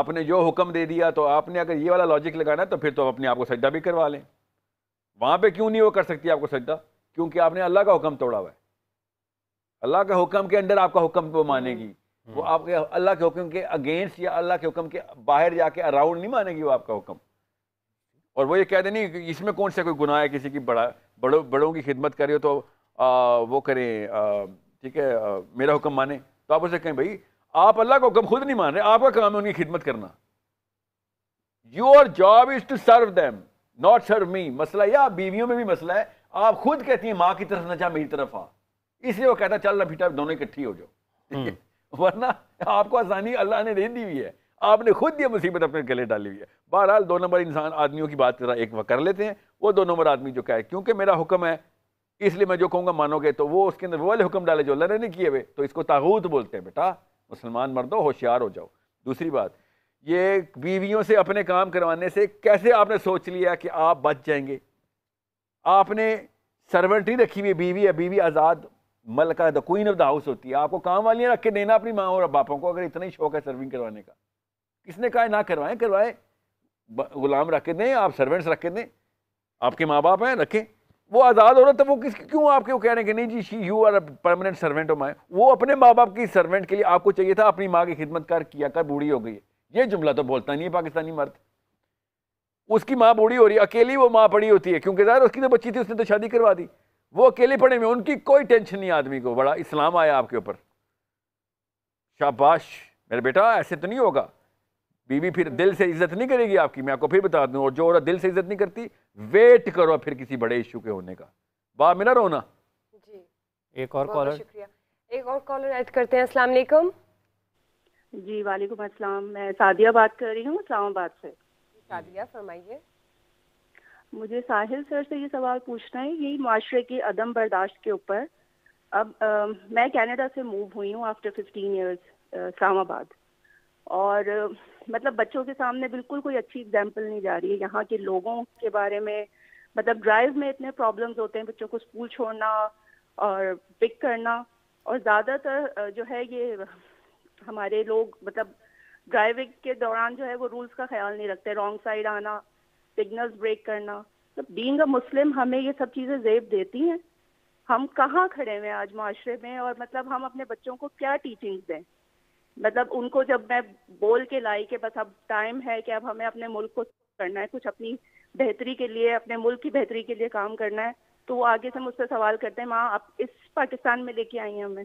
S3: आपने जो हुक्म दे दिया तो आपने अगर ये वाला लॉजिक लगाना तो फिर तो अपने आप को सजदा भी करवा लें वहाँ पे क्यों नहीं वो कर सकती आपको सजदा क्योंकि आपने अल्लाह का हुक्म तोड़ा हुआ है अल्लाह के हुक्म के अंडर आपका हुक्म वो मानेगी वो हम्म। आपके अल्लाह के हुक्म के अगेंस्ट या अल्लाह के हुक्म के बाहर जाके अराउंड नहीं मानेगी वो आपका हुक्म और वो ये कहते नहीं इसमें कौन सा कोई गुनाह है किसी की बड़ा बड़ों बड़ों की खिदमत करे तो आ, वो करें ठीक है आ, मेरा हुक्म माने तो आप उसे कहें भाई आप अल्लाह का हुक्म खुद नहीं मान रहे आपका काम है उनकी खिदमत करना your job is to serve them not serve me मसला या बीवियों में भी मसला है आप खुद कहती हैं माँ की तरफ ना जा मेरी तरफ आ इसलिए वो कहता चल ना बेटा दोनों इकट्ठी हो जाओ हम्म। वरना आपको आसानी अल्लाह ने दे दी हुई है आपने खुद ये मुसीबत अपने गले डाली हुई है बहरहाल दो नंबर इंसान आदमियों की बात एक वक्त कर लेते हैं वो दो नंबर आदमी जो कहे क्योंकि मेरा हुक्म है इसलिए मैं जो कहूँगा मानोगे तो वो उसके अंदर वो वाले हुक्म डाले जो लड़े ने नहीं किए हुए तो इसको तागूत बोलते हैं बेटा मुसलमान मर्दो होशियार हो जाओ दूसरी बात ये बीवियों से अपने काम करवाने से कैसे आपने सोच लिया कि आप बच जाएंगे आपने सर्वेंट ही रखी हुई बीवी है बीवी आज़ाद मलका the queen of the house होती है आपको काम वालियाँ रख के देना अपनी माँ और बापों को अगर इतना ही शौक है सर्विंग करवाने का किसने कहा ना करवाएं करवाए गुलाम रखे दें आप सर्वेंट्स रखे दें आपके माँ बाप हैं रखें वो आज़ाद हो रहा तो वो किस क्यों आपके वो कह रहे हैं कि नहीं जी she you are permanent servant हो माए वो अपने माँ बाप की सर्वेंट के लिए आपको चाहिए था अपनी माँ की खिदमत कर किया कर बूढ़ी हो गई है ये जुमला तो बोलता नहीं है पाकिस्तानी मर्द उसकी माँ बूढ़ी हो रही है अकेली वो माँ पड़ी होती है क्योंकि ज़ाहिर उसकी तो बच्ची थी उसने तो शादी करवा दी वो अकेले पड़े हुए उनकी कोई टेंशन नहीं आदमी को बड़ा इस्लाम आया आपके ऊपर शाबाश मेरे बेटा ऐसे तो नहीं होगा बीवी फिर दिल से इज्जत नहीं करेगी आपकी मैं आपको फिर बता दूं और जो औरत दिल से इज्जत नहीं करती वेट करो फिर किसी बड़े इशू के होने का बाद में ना रोना एक और कॉलर
S1: शुक्रिया एक और कॉलर ऐड
S4: करते हैं अस्सलाम वालेकुम जी वालेकुम अस्सलाम मैं सादिया बात कर रही हूँ इस्लामाबाद से
S1: सादिया फरमाइए
S4: मुझे साहिल सर से ये सवाल पूछना है यही माशरे की अदम बर्दाश्त के ऊपर अब आ, मैं कनाडा से मूव हुई हूँ आफ्टर 15 इयर्स इस्लामाबाद और मतलब बच्चों के सामने बिल्कुल कोई अच्छी एग्जाम्पल नहीं जा रही है यहाँ के लोगों के बारे में मतलब ड्राइव में इतने प्रॉब्लम्स होते हैं बच्चों को स्कूल छोड़ना और पिक करना और ज़्यादातर जो है ये हमारे लोग मतलब ड्राइविंग के दौरान जो है वो रूल्स का ख्याल नहीं रखते रॉन्ग साइड आना सिग्नल्स ब्रेक करना तो बींग अ मुस्लिम हमें ये सब चीज़ें जेब देती हैं हम कहाँ खड़े हुए हैं आज माशरे में और मतलब हम अपने बच्चों को क्या टीचिंग्स दें मतलब उनको जब मैं बोल के लाई कि बस अब टाइम है कि अब हमें अपने मुल्क को करना है कुछ अपनी बेहतरी के लिए अपने मुल्क की बेहतरी के लिए काम करना है तो वो आगे से मुझसे सवाल करते हैं माँ आप इस पाकिस्तान में लेके आई हैं हमें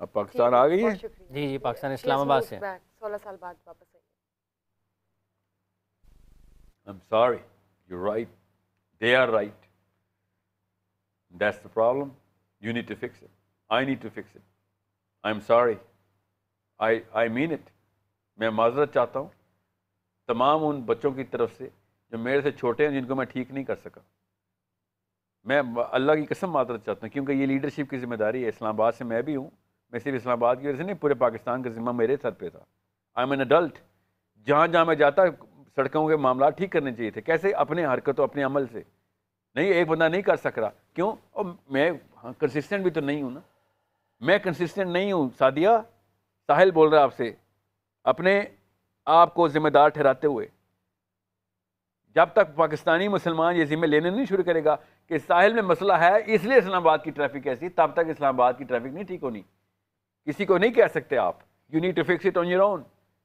S3: अब पाकिस्तान आ गई है जी जी पाकिस्तान इस्लामाबाद से
S1: सोलह साल बाद वापस
S3: I am sorry you right they are right that's the problem you need to fix it I need to fix it I am sorry I I mean it मैं माजरत चाहता हूँ तमाम उन बच्चों की तरफ से जो मेरे से छोटे हैं जिनको मैं ठीक नहीं कर सका मैं अल्लाह की कसम माजरत चाहता हूँ क्योंकि ये लीडरशिप की जिम्मेदारी है इस्लामाबाद से मैं भी हूँ मैं सिर्फ इस्लामाबाद की वजह से नहीं पूरे पाकिस्तान का जिम्मा मेरे सर पे था आई एम एन अडल्ट जहाँ जहाँ मैं जाता सड़कों के मामला ठीक करने चाहिए थे कैसे अपने हरकतों अपने अमल से नहीं एक बंदा नहीं कर सक रहा क्यों और मैं कंसिस्टेंट हाँ, भी तो नहीं हूँ ना मैं कंसिस्टेंट नहीं हूँ सादिया साहिल बोल रहा है आपसे अपने आप को ज़िम्मेदार ठहराते हुए जब तक पाकिस्तानी मुसलमान ये ज़िम्मे लेने नहीं शुरू करेगा कि साहिल में मसला है इसलिए इस्लामाबाद की ट्रैफिक ऐसी तब तक इस्लामाबाद की ट्रैफिक नहीं ठीक होनी किसी को नहीं कह सकते आप you need to fix it on your own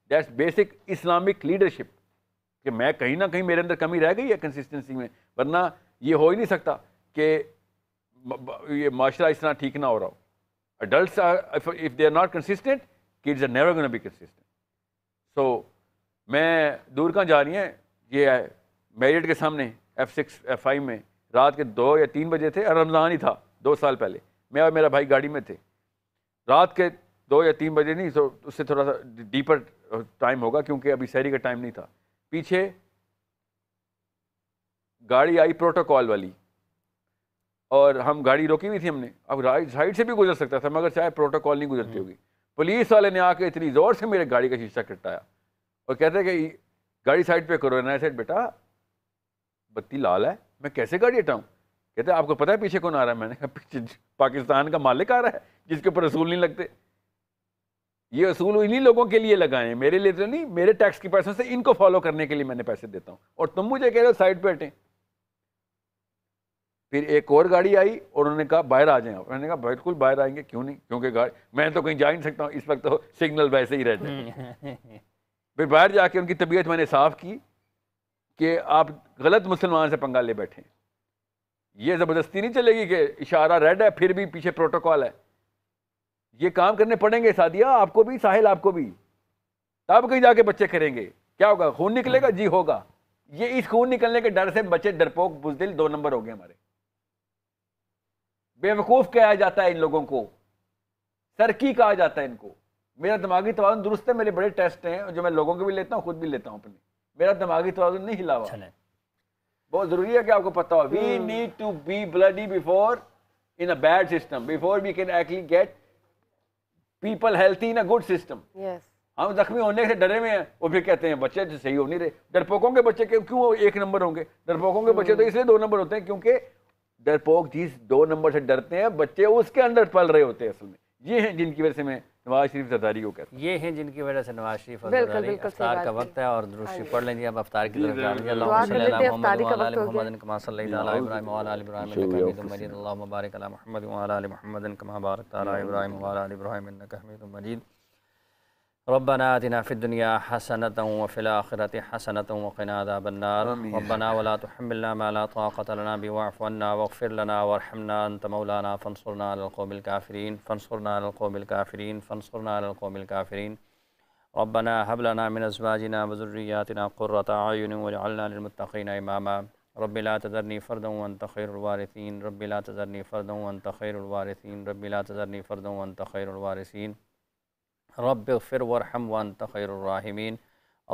S3: that's basic Islamic leadership कि मैं कहीं ना कहीं मेरे अंदर कमी रह गई है कंसिस्टेंसी में वरना ये हो ही नहीं सकता कि ये माशरा इस तरह ठीक ना हो रहा हो Adults are, if, if they are not consistent, kids are never going to be consistent. So, मैं दूर कहाँ जा रही हैं ये मेरिट के सामने एफ सिक्स एफ फाइव में रात के दो या तीन बजे थे और रमज़ान ही था दो साल पहले मैं और मेरा भाई गाड़ी में थे रात के दो या तीन बजे नहीं तो उससे थोड़ा सा डीपर टाइम होगा क्योंकि अभी शहरी का टाइम नहीं था पीछे गाड़ी आई प्रोटोकॉल वाली और हम गाड़ी रोकी हुई थी हमने अब राइट साइड से भी गुजर सकता था मगर चाहे प्रोटोकॉल नहीं गुजरती हम्म। होगी पुलिस वाले ने आके इतनी ज़ोर से मेरे गाड़ी का शीशा कटाया और कहते कि गाड़ी साइड पे करो ना साइड बेटा बत्ती लाल है मैं कैसे गाड़ी हटाऊँ कहते आपको पता है पीछे कौन आ रहा है मैंने कहा पीछे पाकिस्तान का मालिक आ रहा है जिसके ऊपर असूल नहीं लगते ये असूल इन्हीं लोगों के लिए लगाए मेरे लिए तो नहीं मेरे टैक्स के पैसों से इनको फॉलो करने के लिए मैंने पैसे देता हूँ और तुम मुझे कह रहे हो साइड पर हटें फिर एक और गाड़ी आई और उन्होंने कहा बाहर आ जाएं मैंने कहा बिल्कुल बाहर आएंगे क्यों नहीं क्योंकि गाड़ी मैं तो कहीं जा ही नहीं सकता हूँ इस वक्त तो सिग्नल वैसे ही रहते जाए हम्म। फिर बाहर जाके उनकी तबीयत मैंने साफ़ की कि आप गलत मुसलमान से पंगा ले बैठे ये ज़बरदस्ती नहीं चलेगी कि इशारा रेड है फिर भी पीछे प्रोटोकॉल है ये काम करने पड़ेंगे सादिया आपको भी साहिल आपको भी तब कहीं जाके बच्चे करेंगे क्या होगा खून निकलेगा हम्म। जी होगा ये इस खून निकलने के डर से बच्चे डरपोक बुजदिल दो नंबर हो गए हमारे बेवकूफ़ कहा जाता है इन लोगों को सरकी कहा जाता है इनको मेरा दिमागी तोजुन दुरुस्त है मेरे बड़े टेस्ट हैं जो मैं लोगों को भी लेता हूँ खुद भी लेता हूँ अपने मेरा दिमागी तोजुन नहीं हिला हुआ बहुत ज़रूरी है कि आपको पता हो we need to be bloody before in a bad system before we can actually get people healthy in a good system हम जख्मी होने से डरे हुए हैं वो फिर कहते हैं बच्चे तो सही हो नहीं रहे डरपोकों के बच्चे क्यों एक नंबर होंगे डरपोकों के बच्चे तो हम्म। इसलिए दो नंबर होते हैं क्योंकि डरपोक जिस दो नंबर से डरते हैं बच्चे उसके अंदर पल रहे होते हैं असल में ये हैं जिनकी वजह से मैं नवाज शरीफ जदारी को कहता ये हैं जिनकी वजह से नवाज शरीफ अफ्तार का वक्त है और दृश्य हाँ पढ़ लेंगे अब अफ्तार की
S2: तरफ मजीद ربنا آتنا في الدنيا حسنة وفي الآخرة حسنة وقنا عذاب النار ربنا ولا تحملنا ما لا طاقة لنا به واعف عنا واغفر لنا وارحمنا أنت مولانا فانصرنا على القوم الكافرين فانصرنا على القوم الكافرين فانصرنا على القوم الكافرين ربنا هب لنا من أزواجنا وذرياتنا قرة أعين واجعلنا للمتقين إماما ربي لا تذرني فردا وأنت خير الوارثين ربي لا تذرني فردا وأنت خير الوارثين ربي لا تذرني فردا وأنت خير الوارثين رب اغفر وارحم وانت خير الراحمين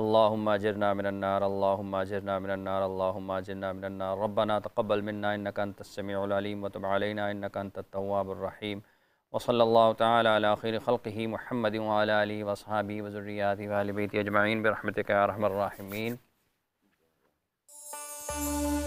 S2: اللهم اجرنا من النار اللهم اجرنا من النار اللهم اجرنا من النار ربنا تقبل منا انك انت السميع العليم وتب علينا انك انت التواب الرحيم وصلى الله تعالى على خير خلقه محمد وعلى اله واصحابه وذرياته وال بيته اجمعين برحمتك يا ارحم الراحمين